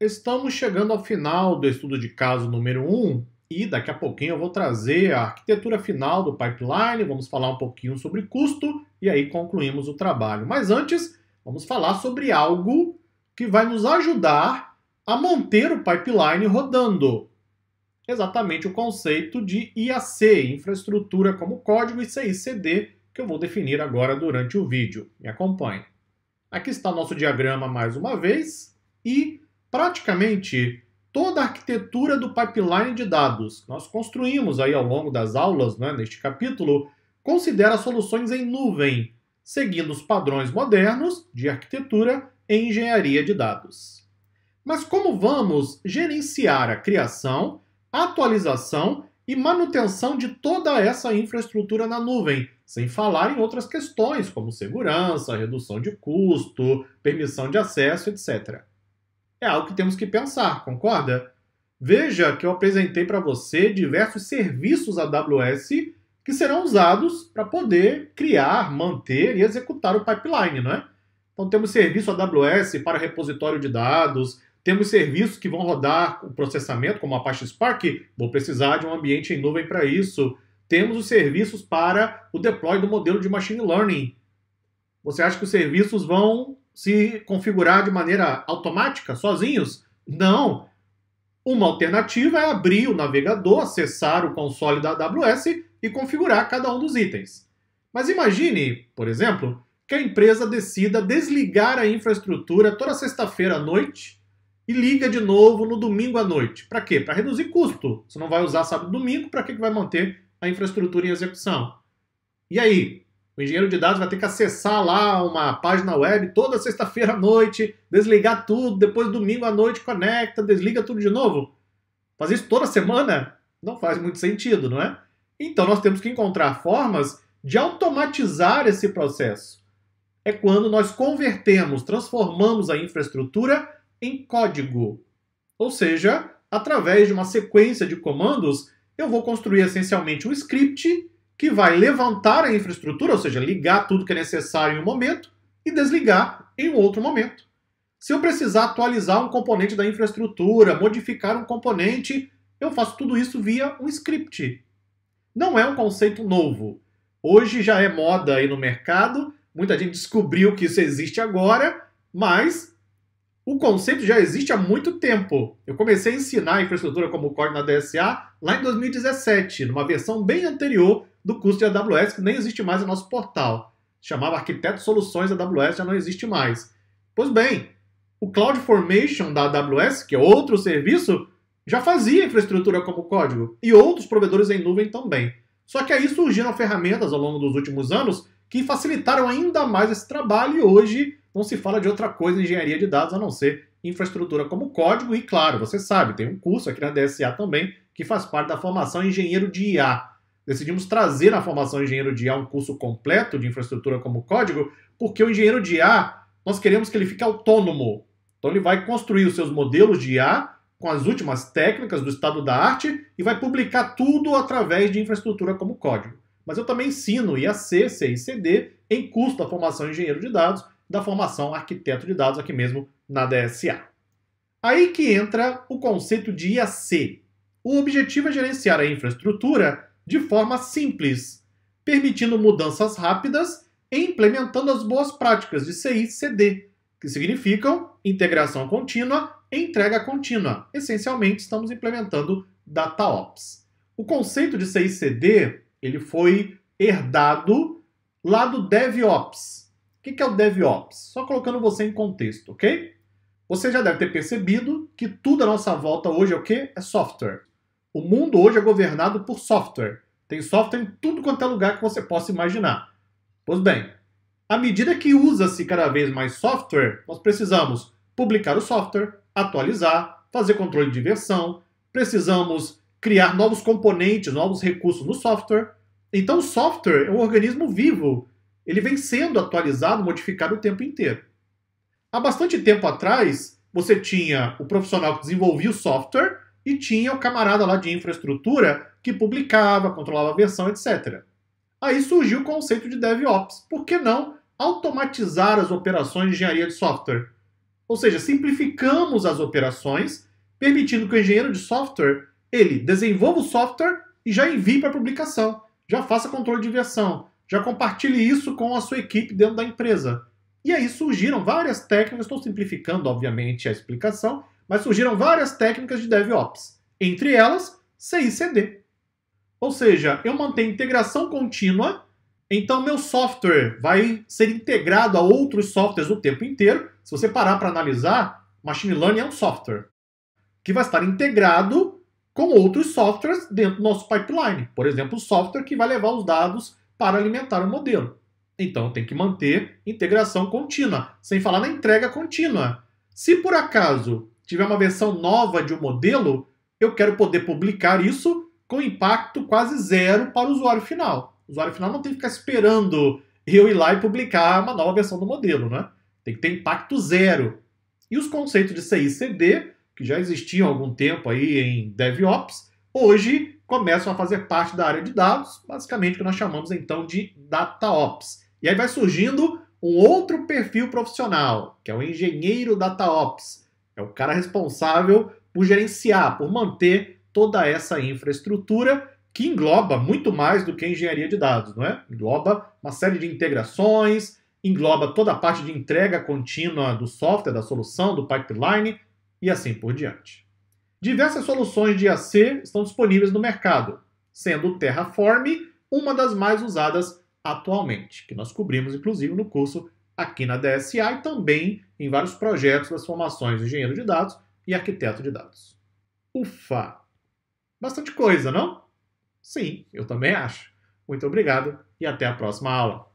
Estamos chegando ao final do estudo de caso número 1 e daqui a pouquinho eu vou trazer a arquitetura final do pipeline, vamos falar um pouquinho sobre custo e aí concluímos o trabalho. Mas antes, vamos falar sobre algo que vai nos ajudar a manter o pipeline rodando. Exatamente o conceito de IAC, infraestrutura como código, e CICD, que eu vou definir agora durante o vídeo. Me acompanhe. Aqui está nosso diagrama mais uma vez e praticamente toda a arquitetura do pipeline de dados que nós construímos aí ao longo das aulas, né, neste capítulo, considera soluções em nuvem, seguindo os padrões modernos de arquitetura e engenharia de dados. Mas como vamos gerenciar a criação, atualização e manutenção de toda essa infraestrutura na nuvem, sem falar em outras questões como segurança, redução de custo, permissão de acesso, etc é algo que temos que pensar, concorda? Veja que eu apresentei para você diversos serviços AWS que serão usados para poder criar, manter e executar o pipeline, não é? Então temos serviço AWS para repositório de dados, temos serviços que vão rodar o processamento, como a Apache Spark, vou precisar de um ambiente em nuvem para isso. Temos os serviços para o deploy do modelo de machine learning. Você acha que os serviços vão se configurar de maneira automática, sozinhos? Não. Uma alternativa é abrir o navegador, acessar o console da AWS e configurar cada um dos itens. Mas imagine, por exemplo, que a empresa decida desligar a infraestrutura toda sexta-feira à noite e liga de novo no domingo à noite. Para quê? Para reduzir custo. Você não vai usar sábado e domingo, para que vai manter a infraestrutura em execução? E aí? O engenheiro de dados vai ter que acessar lá uma página web toda sexta-feira à noite, desligar tudo, depois domingo à noite conecta, desliga tudo de novo. Fazer isso toda semana não faz muito sentido, não é? Então nós temos que encontrar formas de automatizar esse processo. É quando nós convertemos, transformamos a infraestrutura em código. Ou seja, através de uma sequência de comandos, eu vou construir essencialmente um script que vai levantar a infraestrutura, ou seja, ligar tudo que é necessário em um momento e desligar em outro momento. Se eu precisar atualizar um componente da infraestrutura, modificar um componente, eu faço tudo isso via um script. Não é um conceito novo. Hoje já é moda aí no mercado, muita gente descobriu que isso existe agora, mas o conceito já existe há muito tempo. Eu comecei a ensinar a infraestrutura como código na DSA lá em 2017, numa versão bem anterior do curso de AWS, que nem existe mais o no nosso portal. Chamava Arquiteto Soluções AWS, já não existe mais. Pois bem, o CloudFormation da AWS, que é outro serviço, já fazia infraestrutura como código, e outros provedores em nuvem também. Só que aí surgiram ferramentas ao longo dos últimos anos que facilitaram ainda mais esse trabalho e hoje não se fala de outra coisa em engenharia de dados a não ser infraestrutura como código e claro, você sabe, tem um curso aqui na DSA também que faz parte da formação engenheiro de IA. Decidimos trazer na formação engenheiro de A um curso completo de infraestrutura como código, porque o engenheiro de A, nós queremos que ele fique autônomo. Então ele vai construir os seus modelos de A com as últimas técnicas do estado da arte e vai publicar tudo através de infraestrutura como código. Mas eu também ensino IAC, C e CD em curso da formação engenheiro de dados, da formação arquiteto de dados aqui mesmo na DSA. Aí que entra o conceito de IAC. O objetivo é gerenciar a infraestrutura de forma simples, permitindo mudanças rápidas e implementando as boas práticas de CI/CD, que significam integração contínua e entrega contínua. Essencialmente, estamos implementando DataOps. O conceito de CI/CD ele foi herdado lá do DevOps. O que é o DevOps? Só colocando você em contexto, ok? Você já deve ter percebido que tudo à nossa volta hoje é o quê? É software. O mundo hoje é governado por software. Tem software em tudo quanto é lugar que você possa imaginar. Pois bem, à medida que usa-se cada vez mais software, nós precisamos publicar o software, atualizar, fazer controle de versão, precisamos criar novos componentes, novos recursos no software. Então, o software é um organismo vivo. Ele vem sendo atualizado, modificado o tempo inteiro. Há bastante tempo atrás, você tinha o profissional que desenvolvia o software e tinha o camarada lá de infraestrutura que publicava, controlava a versão, etc. Aí surgiu o conceito de DevOps. Por que não automatizar as operações de engenharia de software? Ou seja, simplificamos as operações, permitindo que o engenheiro de software ele desenvolva o software e já envie para publicação, já faça controle de versão, já compartilhe isso com a sua equipe dentro da empresa. E aí surgiram várias técnicas, estou simplificando, obviamente, a explicação, mas surgiram várias técnicas de DevOps, entre elas CICD. Ou seja, eu mantenho integração contínua, então meu software vai ser integrado a outros softwares o tempo inteiro. Se você parar para analisar, machine learning é um software que vai estar integrado com outros softwares dentro do nosso pipeline. Por exemplo, o software que vai levar os dados para alimentar o modelo. Então tem que manter integração contínua, sem falar na entrega contínua. Se por acaso tiver uma versão nova de um modelo, eu quero poder publicar isso com impacto quase zero para o usuário final. O usuário final não tem que ficar esperando eu ir lá e publicar uma nova versão do modelo, né? Tem que ter impacto zero. E os conceitos de CI e CD, que já existiam há algum tempo aí em DevOps, hoje começam a fazer parte da área de dados, basicamente o que nós chamamos então de DataOps. E aí vai surgindo um outro perfil profissional, que é o engenheiro DataOps é o cara responsável por gerenciar, por manter toda essa infraestrutura que engloba muito mais do que engenharia de dados, não é? Engloba uma série de integrações, engloba toda a parte de entrega contínua do software, da solução, do pipeline e assim por diante. Diversas soluções de IAC estão disponíveis no mercado, sendo o Terraform uma das mais usadas atualmente, que nós cobrimos inclusive no curso aqui na DSA e também em vários projetos das formações de engenheiro de dados e arquiteto de dados. Ufa! Bastante coisa, não? Sim, eu também acho. Muito obrigado e até a próxima aula.